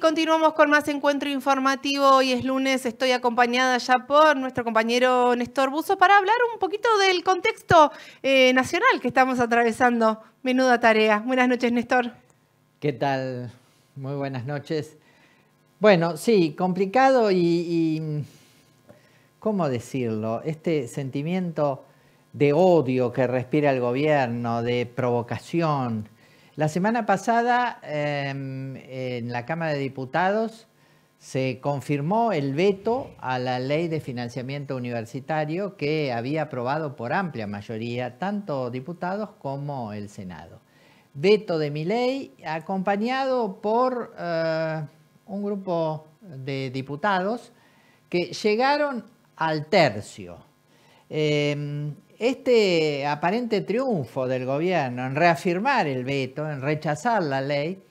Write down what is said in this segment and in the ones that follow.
continuamos con más encuentro informativo. Hoy es lunes, estoy acompañada ya por nuestro compañero Néstor Buzo para hablar un poquito del contexto eh, nacional que estamos atravesando. Menuda tarea. Buenas noches, Néstor. ¿Qué tal? Muy buenas noches. Bueno, sí, complicado y ¿cómo decirlo? Este sentimiento de odio que respira el gobierno, de provocación la semana pasada em, en la Cámara de Diputados se confirmó el veto a la ley de financiamiento universitario que había aprobado por amplia mayoría tanto diputados como el Senado. Veto de mi ley acompañado por eh, un grupo de diputados que llegaron al tercio. Em, este aparente triunfo del gobierno en reafirmar el veto, en rechazar la ley,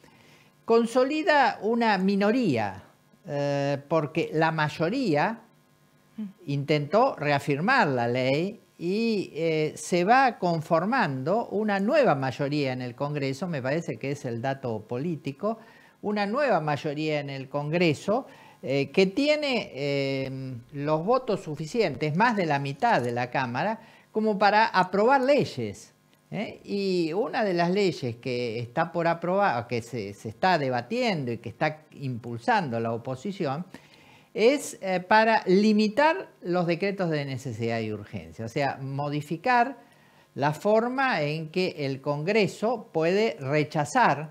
consolida una minoría, eh, porque la mayoría mm. intentó reafirmar la ley y eh, se va conformando una nueva mayoría en el Congreso, me parece que es el dato político, una nueva mayoría en el Congreso eh, que tiene los votos suficientes, más de la mitad de la Cámara, como para aprobar leyes. ¿eh? Y una de las leyes que está por aprobar, que se, está debatiendo y que está impulsando la oposición, es eh, para limitar los decretos de necesidad y urgencia, o sea, modificar la forma en que el Congreso puede rechazar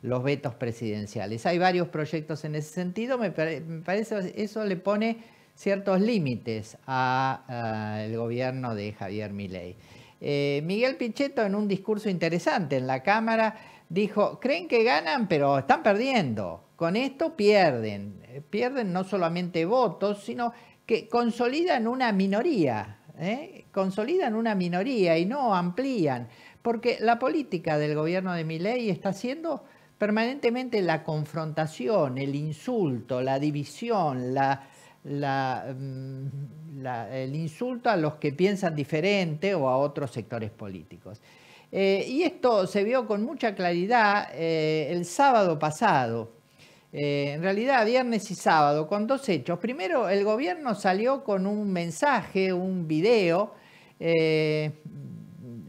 los vetos presidenciales. Hay varios proyectos en ese sentido, me, me parece eso le pone ciertos límites al gobierno de Javier Milei. Eh, Miguel Pichetto en un discurso interesante en la Cámara dijo, creen que ganan, pero están perdiendo. Con esto pierden. Pierden no solamente votos, sino que consolidan una minoría. ¿eh? Consolidan una minoría y no amplían. Porque la política del gobierno de Milei está siendo permanentemente la confrontación, el insulto, la división, la, Mm, el insulto a los que piensan diferente o a otros sectores políticos. Eh, y esto se vio con mucha claridad eh, el sábado pasado, eh, en realidad viernes y sábado, con dos hechos. Primero, el gobierno salió con un mensaje, un video,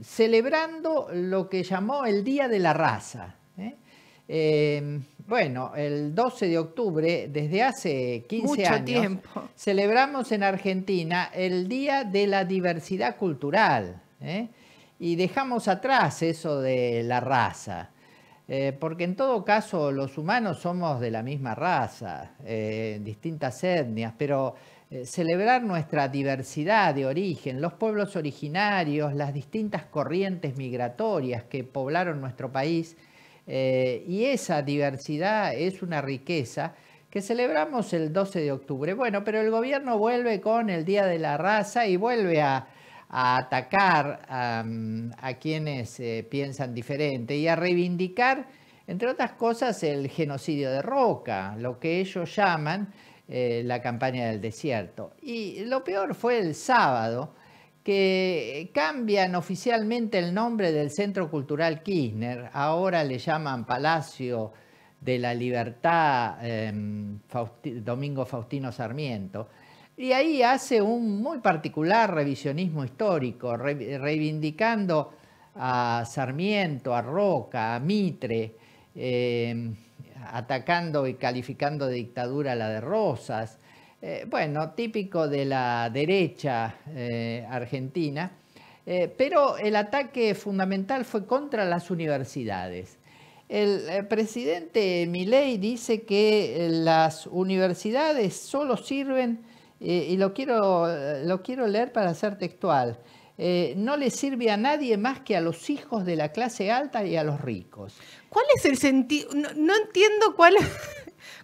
celebrando lo que llamó el Día de la Raza. Bueno, el 12 de octubre, desde hace 15 años, celebramos en Argentina el Día de la Diversidad Cultural ¿eh? y dejamos atrás eso de la raza, eh, porque en todo caso los humanos somos de la misma raza, eh, distintas etnias, pero celebrar nuestra diversidad de origen, los pueblos originarios, las distintas corrientes migratorias que poblaron nuestro país, eh, y esa diversidad es una riqueza que celebramos el 12 de octubre. Bueno, pero el gobierno vuelve con el Día de la Raza y vuelve a, atacar a, quienes eh, piensan diferente y a reivindicar, entre otras cosas, el genocidio de Roca, lo que ellos llaman eh, la campaña del desierto. Y lo peor fue el sábado que cambian oficialmente el nombre del Centro Cultural Kirchner, ahora le llaman Palacio de la Libertad em, Domingo Faustino Sarmiento, y ahí hace un muy particular revisionismo histórico, reivindicando a Sarmiento, a Roca, a Mitre, em, atacando y calificando de dictadura la de Rosas, eh, bueno, típico de la derecha eh, argentina, eh, pero el ataque fundamental fue contra las universidades. El presidente Milei dice que las universidades solo sirven, y lo quiero, lo quiero leer para ser textual, no le sirve a nadie más que a los hijos de la clase alta y a los ricos. ¿Cuál es el sentido? No, no, entiendo cuál,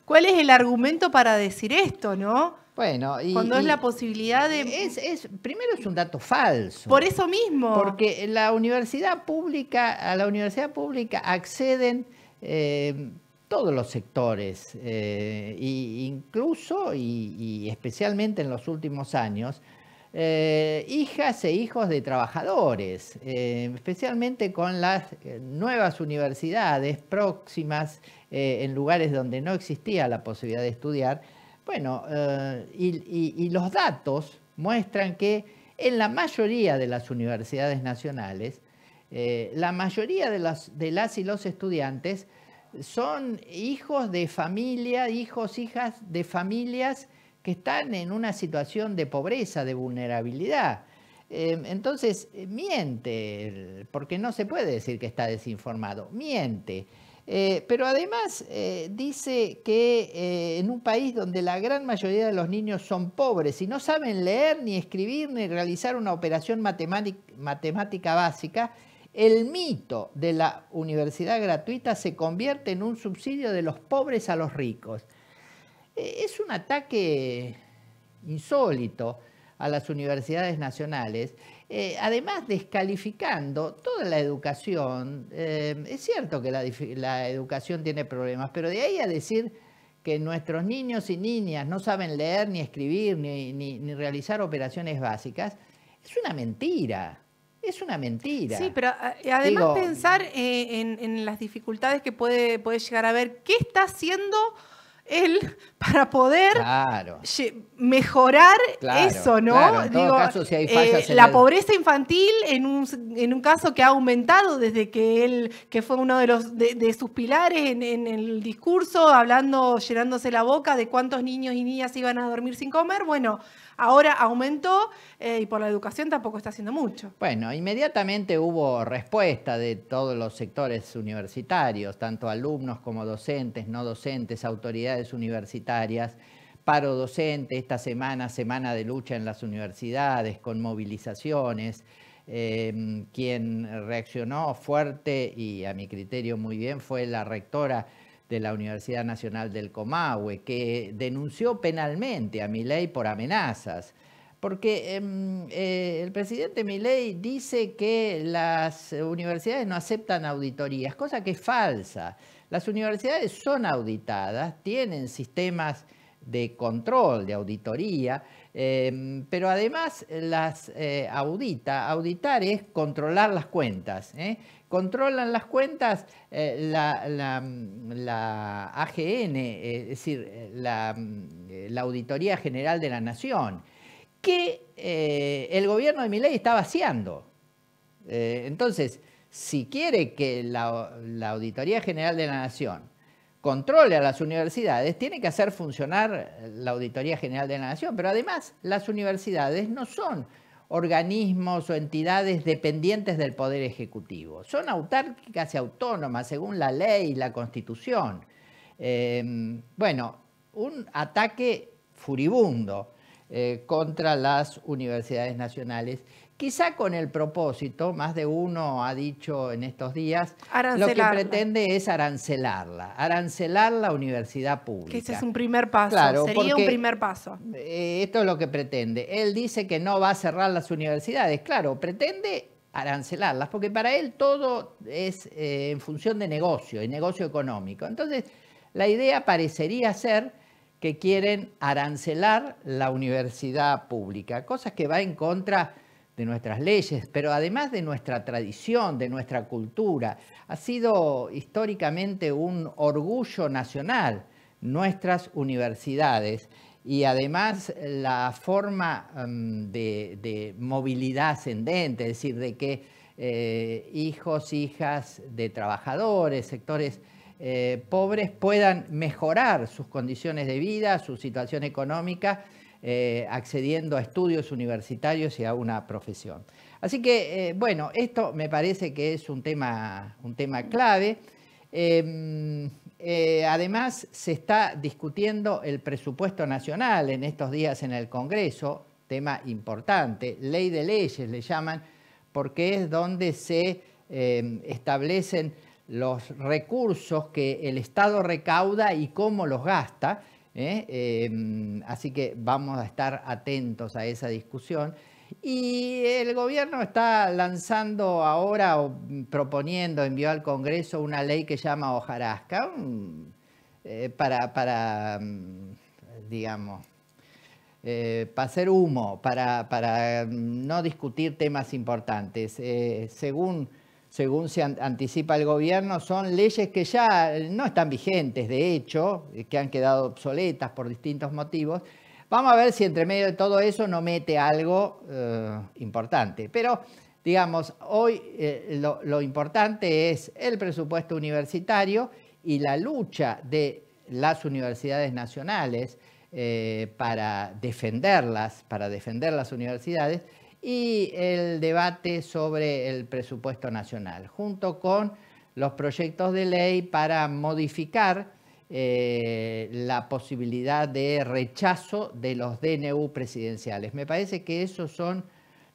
¿Cuál es el argumento para decir esto, no? Bueno, y, cuando es la posibilidad de... Es, primero es un dato falso. Por eso mismo. Porque la universidad pública, a la universidad pública acceden eh, todos los sectores, eh, incluso y, especialmente en los últimos años, eh, hijas e hijos de trabajadores, especialmente con las nuevas universidades próximas eh, en lugares donde no existía la posibilidad de estudiar. Bueno, eh, y, los datos muestran que en la mayoría de las universidades nacionales, eh, la mayoría de las, y los estudiantes son hijos de familia, hijos, hijas de familias que están en una situación de pobreza, de vulnerabilidad. entonces, miente, porque no se puede decir que está desinformado, miente. Eh, pero además eh, dice que eh, en un país donde la gran mayoría de los niños son pobres y no saben leer, ni escribir, ni realizar una operación matemática básica, el mito de la universidad gratuita se convierte en un subsidio de los pobres a los ricos. Es un ataque insólito a las universidades nacionales eh, además descalificando toda la educación. Eh, es cierto que la, educación tiene problemas, pero de ahí a decir que nuestros niños y niñas no saben leer ni escribir ni, realizar operaciones básicas, es una mentira. Es una mentira. Sí, pero ah, además pensar eh, en, las dificultades que puede, puede llegar a ver, ¿qué está haciendo? él para poder mejorar eso, ¿no? la pobreza infantil en un, en un, caso que ha aumentado desde que él, que fue uno de los de, sus pilares en, en, el discurso, hablando, llenándose la boca de cuántos niños y niñas iban a dormir sin comer, bueno, Ahora aumentó eh, y por la educación tampoco está haciendo mucho. Bueno, inmediatamente hubo respuesta de todos los sectores universitarios, tanto alumnos como docentes, no docentes, autoridades universitarias paro docente esta semana, semana de lucha en las universidades, con movilizaciones. Em, quien reaccionó fuerte y a mi criterio muy bien fue la rectora de la Universidad Nacional del Comahue, que denunció penalmente a Milei por amenazas. Porque em, eh, el presidente Milei dice que las universidades no aceptan auditorías, cosa que es falsa. Las universidades son auditadas, tienen sistemas de control, de auditoría, Em, pero además eh, las eh, audita. Auditar es controlar las cuentas. ¿eh? Controlan las cuentas la, AGN, es decir, la, Auditoría General de la Nación, que el gobierno de Miley está vaciando. entonces, si quiere que la Auditoría General de la Nación controle a las universidades, tiene que hacer funcionar eh, la Auditoría General de la Nación, pero además las universidades no son organismos o entidades dependientes del Poder Ejecutivo, son autárquicas y autónomas según la ley y la Constitución. Em, bueno, un ataque furibundo eh, contra las universidades nacionales quizá con el propósito, más de uno ha dicho en estos días, lo que pretende es arancelarla, arancelar la universidad pública. ese es un primer paso, sería un primer paso. Eh, esto es lo que pretende. Él dice que no va a cerrar las universidades, claro, pretende arancelarlas, porque para él todo es eh, en función de negocio, y negocio económico. Entonces, la idea parecería ser que quieren arancelar la universidad pública, cosas que va en contra de nuestras leyes, pero además de nuestra tradición, de nuestra cultura. Ha sido históricamente un orgullo nacional nuestras universidades y además la forma mm, de, movilidad ascendente, es decir, de que eh, hijos, hijas de trabajadores, sectores eh, pobres puedan mejorar sus condiciones de vida, su situación económica eh, accediendo a estudios universitarios y a una profesión. Así que, eh, bueno, esto me parece que es un tema, un tema clave. Em, eh, además, se está discutiendo el presupuesto nacional en estos días en el Congreso, tema importante, ley de leyes le llaman, porque es donde se em, establecen los recursos que el Estado recauda y cómo los gasta, ¿eh? Em, así que vamos a estar atentos a esa discusión. Y el gobierno está lanzando ahora o proponiendo, envió al Congreso una ley que llama hojarasca eh, para, para, mm, digamos, eh, para hacer humo, para, para mm, no discutir temas importantes. según según se anticipa el gobierno, son leyes que ya eh, no están vigentes, de hecho, eh, que han quedado obsoletas por distintos motivos. Vamos a ver si entre medio de todo eso no mete algo eh, importante. Pero, digamos, hoy lo, importante es el presupuesto universitario y la lucha de las universidades nacionales para defenderlas, para defender las universidades, y el debate sobre el presupuesto nacional, junto con los proyectos de ley para modificar eh, la posibilidad de rechazo de los DNU presidenciales. Me parece que esos son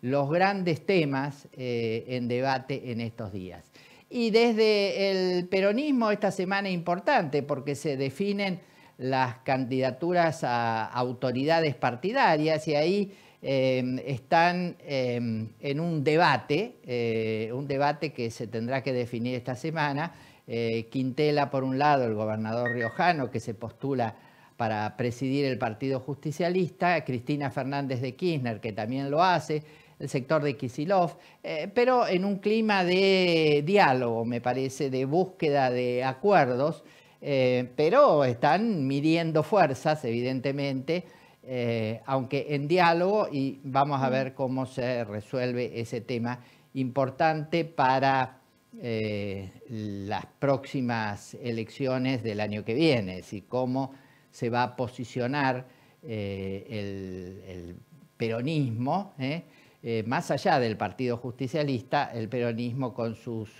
los grandes temas eh, en debate en estos días. Y desde el peronismo esta semana es importante porque se definen las candidaturas a autoridades partidarias y ahí Em, están em, en un debate, eh, un debate que se tendrá que definir esta semana. Eh, Quintela, por un lado, el gobernador riojano que se postula para presidir el Partido Justicialista, Cristina Fernández de Kirchner, que también lo hace, el sector de Kisilov, eh, pero en un clima de diálogo, me parece, de búsqueda de acuerdos, pero están midiendo fuerzas, evidentemente, eh, aunque en diálogo, y vamos a ver cómo se resuelve ese tema importante para eh, las próximas elecciones del año que viene, y cómo se va a posicionar eh, el, el, peronismo, más allá del Partido Justicialista, el peronismo con sus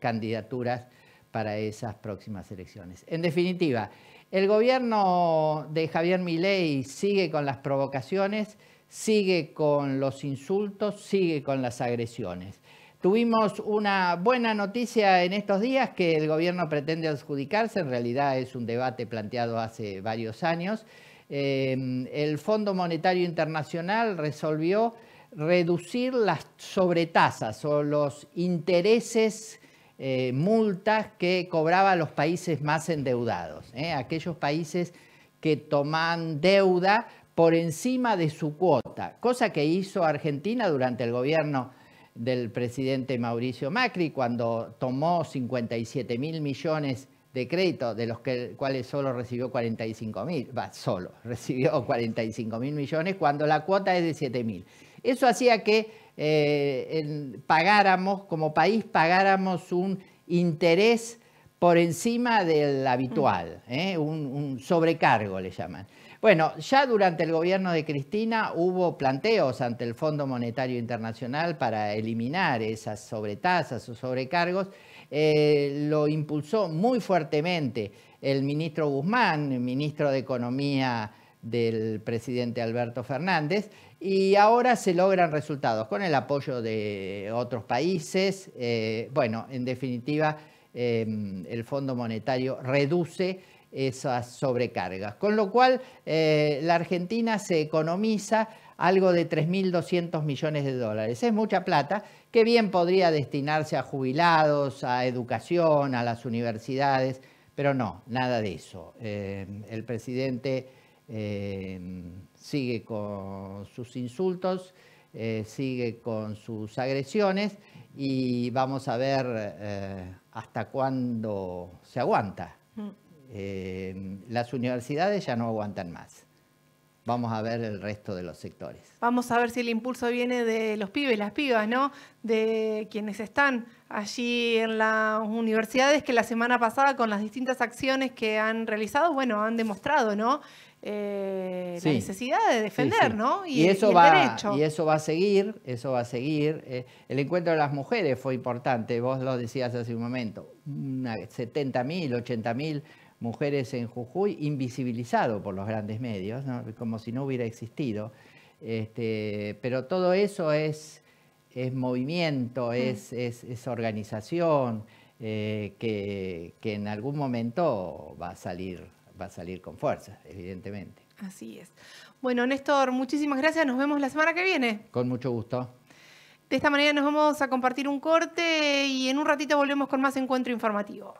candidaturas para esas próximas elecciones. En definitiva, el gobierno de Javier Milei sigue con las provocaciones, sigue con los insultos, sigue con las agresiones. Tuvimos una buena noticia en estos días que el gobierno pretende adjudicarse, en realidad es un debate planteado hace varios años. Em, el Fondo Monetario Internacional resolvió reducir las sobretasas o los intereses eh, multas que cobraban los países más endeudados, ¿eh? aquellos países que toman deuda por encima de su cuota, cosa que hizo Argentina durante el gobierno del presidente Mauricio Macri, cuando tomó 57 mil millones de crédito, de los cuales solo recibió 45 mil, va, solo, recibió 45 mil millones cuando la cuota es de 7 mil. Eso hacía que eh, pagáramos, como país pagáramos un interés por encima del habitual, ¿eh? un, sobrecargo le llaman. Bueno, ya durante el gobierno de Cristina hubo planteos ante el Fondo Monetario Internacional para eliminar esas sobretasas o sobrecargos. Eh, lo impulsó muy fuertemente el ministro Guzmán, ministro de Economía del presidente Alberto Fernández y ahora se logran resultados con el apoyo de otros países. Eh, bueno, en definitiva, em, el Fondo Monetario reduce esas sobrecargas, con lo cual eh, la Argentina se economiza algo de 3.200 millones de dólares. Es mucha plata que bien podría destinarse a jubilados, a educación, a las universidades, pero no, nada de eso. Em, el presidente eh, sigue con sus insultos, eh, sigue con sus agresiones y vamos a ver eh, hasta cuándo se aguanta. Mm. las universidades ya no aguantan más vamos a ver el resto de los sectores. Vamos a ver si el impulso viene de los pibes, las pibas, ¿no? De quienes están allí en las universidades que la semana pasada con las distintas acciones que han realizado, bueno, han demostrado, ¿no? Eh, la necesidad de defender, ¿no? Y, eso va, derecho. Y eso va a seguir, eso va a seguir. Eh, el encuentro de las mujeres fue importante, vos lo decías hace un momento, 70.000, 80.000 mujeres en Jujuy invisibilizado por los grandes medios, como si no hubiera existido. Este, pero todo eso es, movimiento, mm. es, organización, eh, que, en algún momento va a, salir, va a salir con fuerza, evidentemente. Así es. Bueno, Néstor, muchísimas gracias. Nos vemos la semana que viene. Con mucho gusto. De esta manera nos vamos a compartir un corte y en un ratito volvemos con más encuentro informativo.